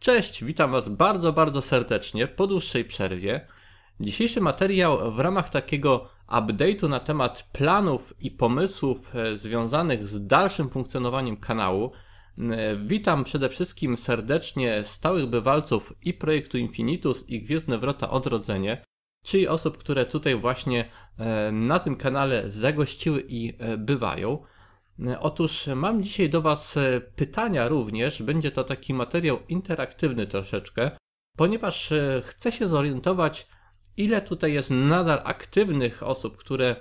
Cześć, witam Was bardzo, bardzo serdecznie po dłuższej przerwie. Dzisiejszy materiał w ramach takiego update'u na temat planów i pomysłów e, związanych z dalszym funkcjonowaniem kanału. E, witam przede wszystkim serdecznie stałych bywalców i projektu Infinitus i Gwiezdne Wrota Odrodzenie, czyli osób, które tutaj właśnie e, na tym kanale zagościły i bywają. Otóż mam dzisiaj do Was e, pytania również. Będzie to taki materiał interaktywny troszeczkę, ponieważ e, chcę się zorientować, ile tutaj jest nadal aktywnych osób, które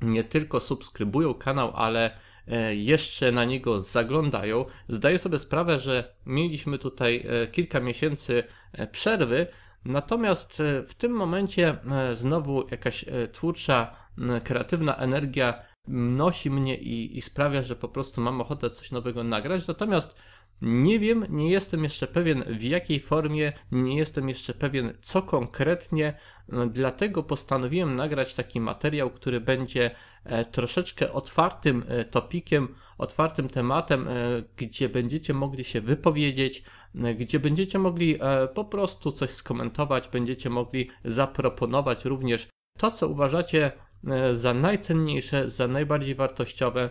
nie tylko subskrybują kanał, ale e, jeszcze na niego zaglądają. Zdaję sobie sprawę, że mieliśmy tutaj kilka miesięcy przerwy, natomiast w tym momencie znowu jakaś twórcza, kreatywna energia nosi mnie i, i sprawia, że po prostu mam ochotę coś nowego nagrać. Natomiast nie wiem, nie jestem jeszcze pewien w jakiej formie, nie jestem jeszcze pewien co konkretnie, dlatego postanowiłem nagrać taki materiał, który będzie e, troszeczkę otwartym e, topikiem, otwartym tematem, e, gdzie będziecie mogli się wypowiedzieć, gdzie będziecie mogli po prostu coś skomentować, będziecie mogli zaproponować również to, co uważacie E, za najcenniejsze, za najbardziej wartościowe.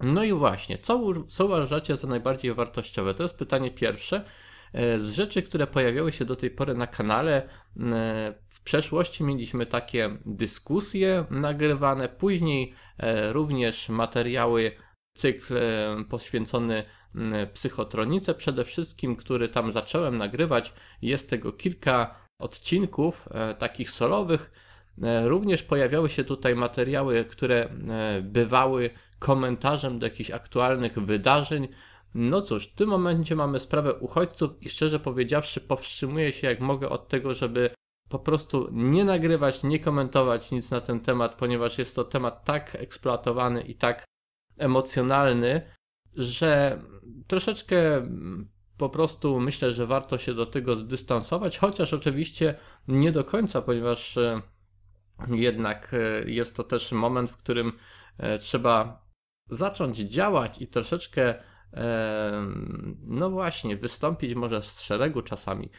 No i właśnie, co, co uważacie za najbardziej wartościowe? To jest pytanie pierwsze. E, z rzeczy, które pojawiały się do tej pory na kanale, e, w przeszłości mieliśmy takie dyskusje nagrywane, później również materiały, cykl poświęcony psychotronice przede wszystkim, który tam zacząłem nagrywać. Jest tego kilka odcinków takich solowych. E, również pojawiały się tutaj materiały, które e, bywały komentarzem do jakichś aktualnych wydarzeń. No cóż, w tym momencie mamy sprawę uchodźców i szczerze powiedziawszy, powstrzymuję się jak mogę od tego, żeby po prostu nie nagrywać, nie komentować nic na ten temat, ponieważ jest to temat tak eksploatowany i tak emocjonalny, że troszeczkę mm, po prostu myślę, że warto się do tego zdystansować, chociaż oczywiście nie do końca, ponieważ e, jednak e, jest to też moment, w którym e, trzeba zacząć działać i troszeczkę, no właśnie, wystąpić może z szeregu czasami.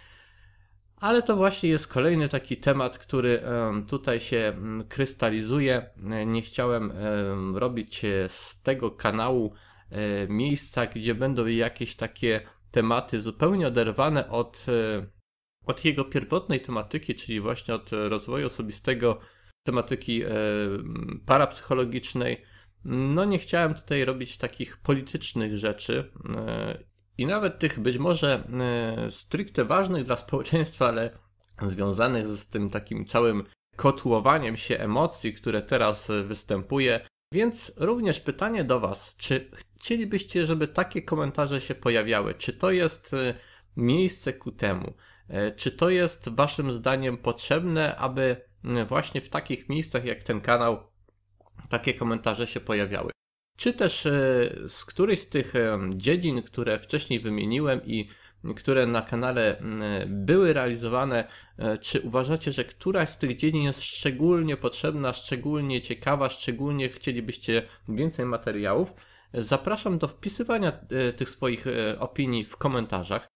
Ale to właśnie jest kolejny taki temat, który tutaj się mm, krystalizuje. Nie chciałem robić z tego kanału e, miejsca, gdzie będą jakieś takie tematy zupełnie oderwane od od jego pierwotnej tematyki, czyli właśnie od rozwoju osobistego, tematyki e, parapsychologicznej, no nie chciałem tutaj robić takich politycznych rzeczy e, i nawet tych być może e, stricte ważnych dla społeczeństwa, ale związanych z tym takim całym kotłowaniem się emocji, które teraz występuje. Więc również pytanie do Was, czy chcielibyście, żeby takie komentarze się pojawiały? Czy to jest miejsce ku temu? E, czy to jest Waszym zdaniem potrzebne, aby mm, właśnie w takich miejscach jak ten kanał takie komentarze się pojawiały? Czy też e, z którejś z tych dziedzin, które wcześniej wymieniłem i które na kanale mm, były realizowane, e, czy uważacie, że któraś z tych dziedzin jest szczególnie potrzebna, szczególnie ciekawa, szczególnie chcielibyście więcej materiałów? Zapraszam do wpisywania tych swoich opinii w komentarzach.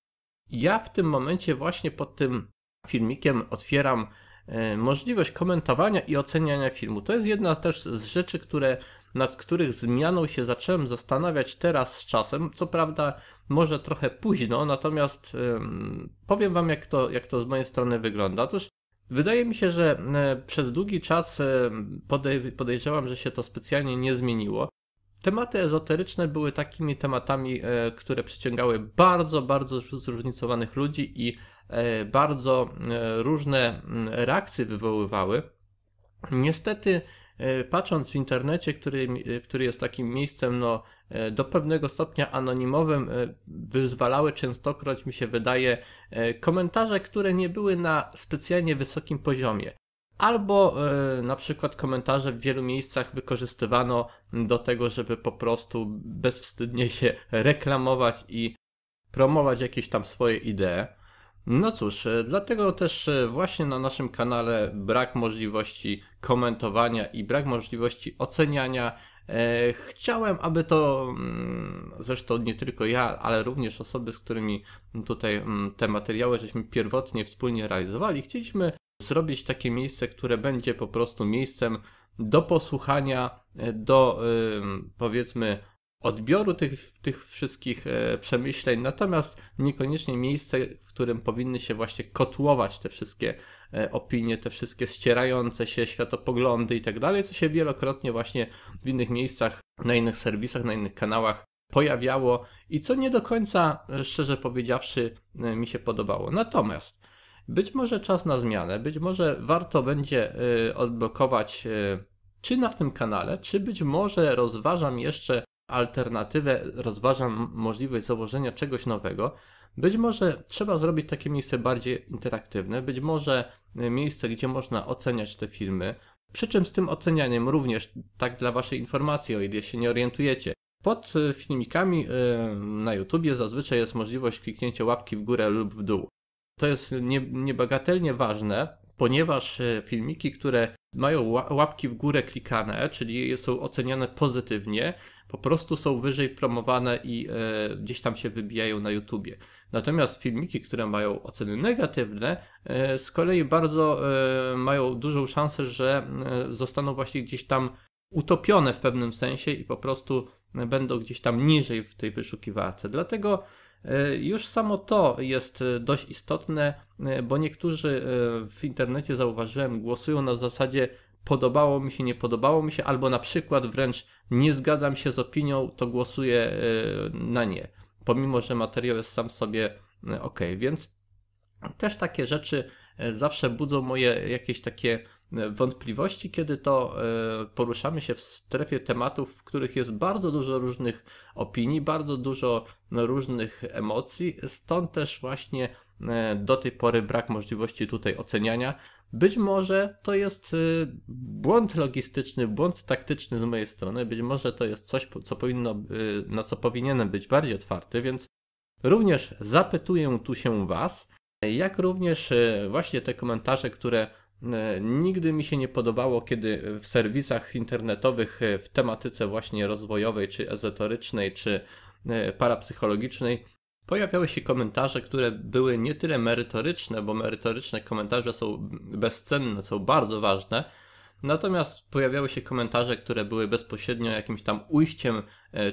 Ja w tym momencie właśnie pod tym filmikiem otwieram e, możliwość komentowania i oceniania filmu. To jest jedna też z rzeczy, które, nad których zmianą się zacząłem zastanawiać teraz z czasem. Co prawda, może trochę późno, natomiast powiem Wam, jak to, jak to z mojej strony wygląda. Otóż wydaje mi się, że e, przez długi czas podejrzewam, że się to specjalnie nie zmieniło. Tematy ezoteryczne były takimi tematami, e, które przyciągały bardzo, bardzo zróżnicowanych ludzi i e, bardzo e, różne reakcje wywoływały. Niestety, patrząc w internecie, który, który jest takim miejscem no, do pewnego stopnia anonimowym, wyzwalały częstokroć, mi się wydaje, komentarze, które nie były na specjalnie wysokim poziomie albo e, na przykład komentarze w wielu miejscach wykorzystywano do tego, żeby po prostu bezwstydnie się reklamować i promować jakieś tam swoje idee. No cóż, e, dlatego też e, właśnie na naszym kanale brak możliwości komentowania i brak możliwości oceniania. E, chciałem, aby to mm, zresztą nie tylko ja, ale również osoby, z którymi tutaj mm, te materiały żeśmy pierwotnie wspólnie realizowali, chcieliśmy zrobić takie miejsce, które będzie po prostu miejscem do posłuchania, e, do powiedzmy odbioru tych, tych wszystkich e, przemyśleń, natomiast niekoniecznie miejsce, w którym powinny się właśnie kotłować te wszystkie e, opinie, te wszystkie ścierające się światopoglądy i tak dalej, co się wielokrotnie właśnie w innych miejscach, na innych serwisach, na innych kanałach pojawiało i co nie do końca, szczerze powiedziawszy, mi się podobało. Natomiast być może czas na zmianę, być może warto będzie y, odblokować y, czy na tym kanale, czy być może rozważam jeszcze alternatywę, rozważam możliwość założenia czegoś nowego. Być może trzeba zrobić takie miejsce bardziej interaktywne, być może y, miejsce, gdzie można oceniać te filmy. Przy czym z tym ocenianiem również, tak dla Waszej informacji, o ile się nie orientujecie, pod filmikami na YouTubie zazwyczaj jest możliwość kliknięcia łapki w górę lub w dół. To jest nie, niebagatelnie ważne, ponieważ e, filmiki, które mają łapki w górę klikane, czyli są oceniane pozytywnie, po prostu są wyżej promowane i e, gdzieś tam się wybijają na YouTubie. Natomiast filmiki, które mają oceny negatywne, e, z kolei bardzo e, mają dużą szansę, że e, zostaną właśnie gdzieś tam utopione w pewnym sensie i po prostu e, będą gdzieś tam niżej w tej wyszukiwarce. Dlatego E, już samo to jest e, dość istotne, e, bo niektórzy w internecie zauważyłem głosują na zasadzie podobało mi się, nie podobało mi się, albo na przykład wręcz nie zgadzam się z opinią, to głosuję na nie, pomimo że materiał jest sam sobie ok, więc też takie rzeczy zawsze budzą moje jakieś takie wątpliwości, kiedy to e, poruszamy się w strefie tematów, w których jest bardzo dużo różnych opinii, bardzo dużo no, różnych emocji, stąd też właśnie e, do tej pory brak możliwości tutaj oceniania. Być może to jest e, błąd logistyczny, błąd taktyczny z mojej strony, być może to jest coś, co powinno, na co powinienem być bardziej otwarty, więc również zapytuję tu się Was, jak również właśnie te komentarze, które E, nigdy mi się nie podobało, kiedy w serwisach internetowych e, w tematyce właśnie rozwojowej, czy ezotorycznej, czy e, parapsychologicznej pojawiały się komentarze, które były nie tyle merytoryczne, bo merytoryczne komentarze są bezcenne, są bardzo ważne, Natomiast pojawiały się komentarze, które były bezpośrednio jakimś tam ujściem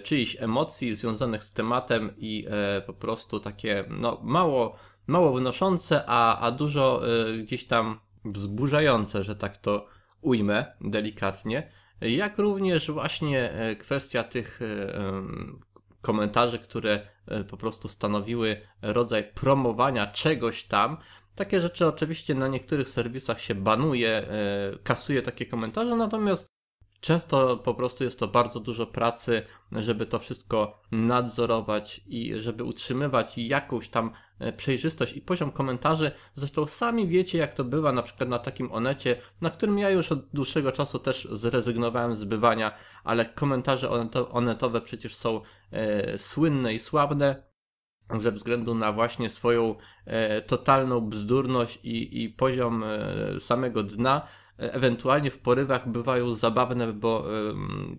czyichś emocji związanych z tematem i po prostu takie no, mało, mało wynoszące, a, a dużo gdzieś tam wzburzające, że tak to ujmę delikatnie, jak również właśnie e, kwestia tych e, komentarzy, które e, po prostu stanowiły rodzaj promowania czegoś tam. Takie rzeczy oczywiście na niektórych serwisach się banuje, kasuje takie komentarze, natomiast Często po prostu jest to bardzo dużo pracy, żeby to wszystko nadzorować i żeby utrzymywać jakąś tam e, przejrzystość i poziom komentarzy. Zresztą sami wiecie, jak to bywa na przykład na takim Onecie, na którym ja już od dłuższego czasu też zrezygnowałem z bywania, ale komentarze onetowe przecież są e, słynne i sławne ze względu na właśnie swoją e, totalną bzdurność i, i poziom e, samego dna ewentualnie w porywach bywają zabawne, bo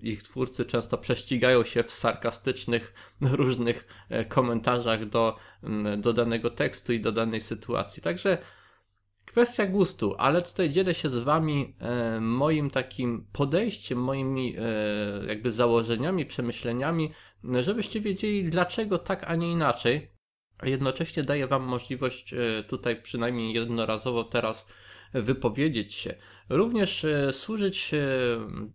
ich twórcy często prześcigają się w sarkastycznych różnych e, komentarzach do, do danego tekstu i do danej sytuacji. Także kwestia gustu, ale tutaj dzielę się z Wami e, moim takim podejściem, moimi e, jakby założeniami, przemyśleniami, żebyście wiedzieli, dlaczego tak, a nie inaczej a jednocześnie daje Wam możliwość e, tutaj przynajmniej jednorazowo teraz wypowiedzieć się. Również e, służyć e,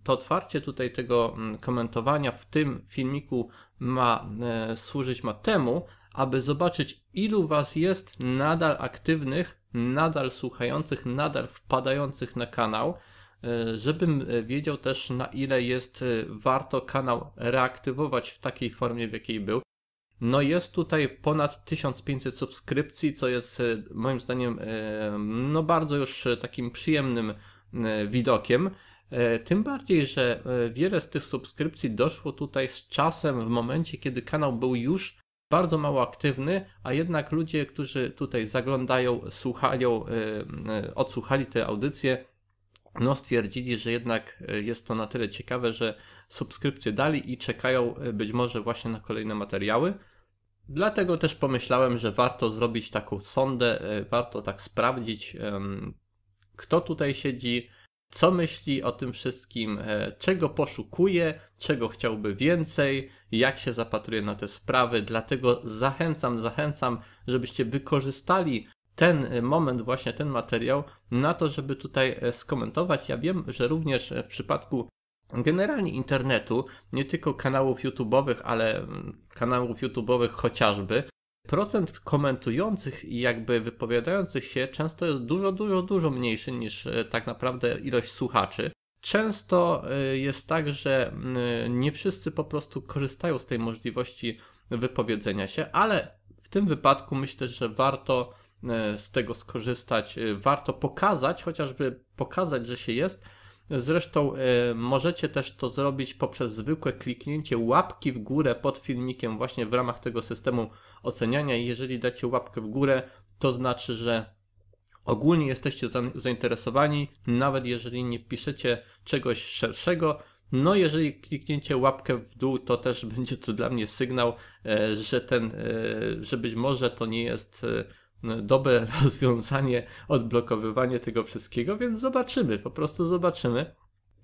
to otwarcie tutaj tego mm, komentowania w tym filmiku ma służyć ma temu, aby zobaczyć ilu Was jest nadal aktywnych, nadal słuchających, nadal wpadających na kanał, żebym wiedział też na ile jest warto kanał reaktywować w takiej formie, w jakiej był. No jest tutaj ponad 1500 subskrypcji, co jest e, moim zdaniem e, no bardzo już e, takim przyjemnym widokiem. Tym bardziej, że wiele z tych subskrypcji doszło tutaj z czasem, w momencie, kiedy kanał był już bardzo mało aktywny, a jednak ludzie, którzy tutaj zaglądają, słuchają, odsłuchali te audycje, no stwierdzili, że jednak jest to na tyle ciekawe, że subskrypcje dali i czekają być może właśnie na kolejne materiały. Dlatego też pomyślałem, że warto zrobić taką sondę, e, warto tak sprawdzić, kto tutaj siedzi, co myśli o tym wszystkim, e, czego poszukuje, czego chciałby więcej, jak się zapatruje na te sprawy. Dlatego zachęcam, zachęcam, żebyście wykorzystali ten e, moment, właśnie ten materiał, na to, żeby tutaj skomentować. Ja wiem, że również w przypadku generalnie internetu, nie tylko kanałów YouTube'owych, ale mm, kanałów YouTube'owych chociażby, procent komentujących i jakby wypowiadających się często jest dużo, dużo, dużo mniejszy niż e, tak naprawdę ilość słuchaczy. Często e, jest tak, że mm, nie wszyscy po prostu korzystają z tej możliwości wypowiedzenia się, ale w tym wypadku myślę, że warto e, z tego skorzystać, warto pokazać, chociażby pokazać, że się jest, Zresztą y, możecie też to zrobić poprzez zwykłe kliknięcie łapki w górę pod filmikiem właśnie w ramach tego systemu oceniania. Jeżeli dacie łapkę w górę, to znaczy, że ogólnie jesteście zainteresowani, nawet jeżeli nie piszecie czegoś szerszego. No, jeżeli kliknięcie łapkę w dół, to też będzie to dla mnie sygnał, y, że ten, y, że być może to nie jest y, dobre rozwiązanie odblokowywanie tego wszystkiego, więc zobaczymy, po prostu zobaczymy.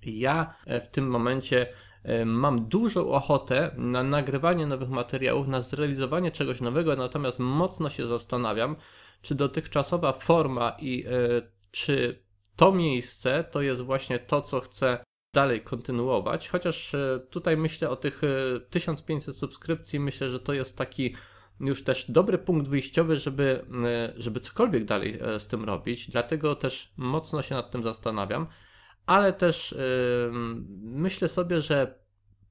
Ja e, w tym momencie e, mam dużą ochotę na nagrywanie nowych materiałów, na zrealizowanie czegoś nowego, natomiast mocno się zastanawiam, czy dotychczasowa forma i e, czy to miejsce to jest właśnie to, co chcę dalej kontynuować. Chociaż tutaj myślę o tych 1500 subskrypcji, myślę, że to jest taki już też dobry punkt wyjściowy, żeby, e, żeby cokolwiek dalej e, z tym robić, dlatego też mocno się nad tym zastanawiam, ale też e, myślę sobie, że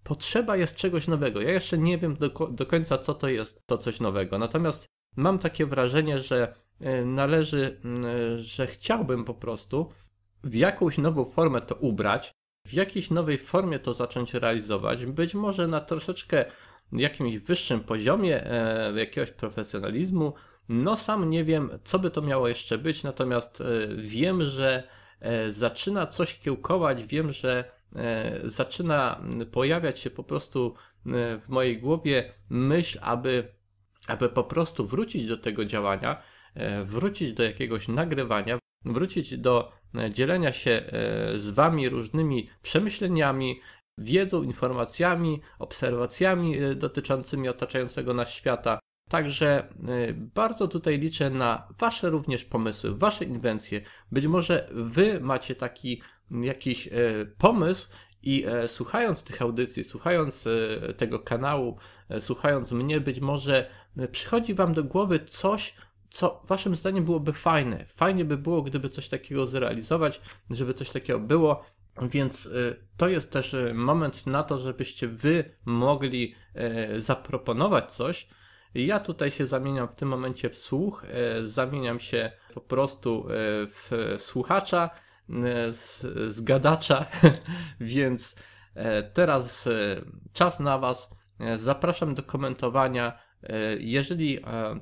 potrzeba jest czegoś nowego. Ja jeszcze nie wiem do, do końca, co to jest to coś nowego, natomiast mam takie wrażenie, że należy, że chciałbym po prostu w jakąś nową formę to ubrać, w jakiejś nowej formie to zacząć realizować, być może na troszeczkę jakimś wyższym poziomie e, jakiegoś profesjonalizmu. No sam nie wiem, co by to miało jeszcze być, natomiast e, wiem, że e, zaczyna coś kiełkować, wiem, że zaczyna pojawiać się po prostu w mojej głowie myśl, aby, aby po prostu wrócić do tego działania, wrócić do jakiegoś nagrywania, wrócić do dzielenia się z Wami różnymi przemyśleniami, wiedzą, informacjami, obserwacjami y, dotyczącymi otaczającego nas świata. Także y, bardzo tutaj liczę na Wasze również pomysły, Wasze inwencje. Być może Wy macie taki mm, jakiś y, pomysł i słuchając tych audycji, słuchając tego kanału, słuchając mnie, być może przychodzi Wam do głowy coś, co Waszym zdaniem byłoby fajne. Fajnie by było, gdyby coś takiego zrealizować, żeby coś takiego było. Więc y, to jest też y, moment na to, żebyście wy mogli y, zaproponować coś. Ja tutaj się zamieniam w tym momencie w słuch, zamieniam się po prostu w słuchacza, z, z gadacza, więc teraz czas na Was. Zapraszam do komentowania E, jeżeli e,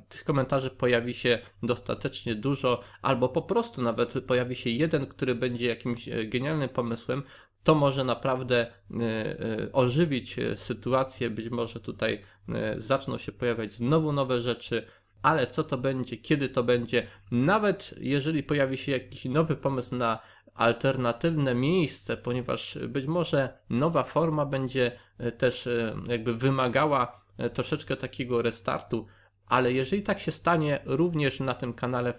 tych komentarzy pojawi się dostatecznie dużo, albo po prostu nawet pojawi się jeden, który będzie jakimś e, genialnym pomysłem, to może naprawdę ożywić sytuację. Być może tutaj zaczną się pojawiać znowu nowe rzeczy, ale co to będzie, kiedy to będzie, nawet jeżeli pojawi się jakiś nowy pomysł na alternatywne miejsce, ponieważ być może nowa forma będzie też jakby wymagała E, troszeczkę takiego restartu, ale jeżeli tak się stanie, również na tym kanale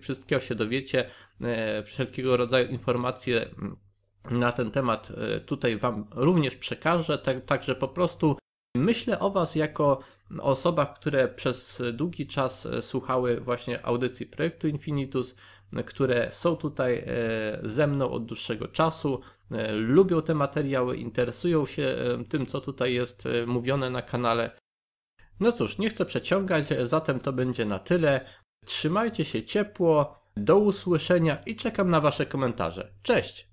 wszystkiego się dowiecie, e, wszelkiego rodzaju informacje mm, na ten temat e, tutaj Wam również przekażę, tak, także po prostu myślę o Was jako o osobach, które przez długi czas słuchały właśnie audycji projektu Infinitus, które są tutaj e, ze mną od dłuższego czasu, e, lubią te materiały, interesują się e, tym, co tutaj jest mówione na kanale. No cóż, nie chcę przeciągać, zatem to będzie na tyle. Trzymajcie się ciepło, do usłyszenia i czekam na Wasze komentarze. Cześć!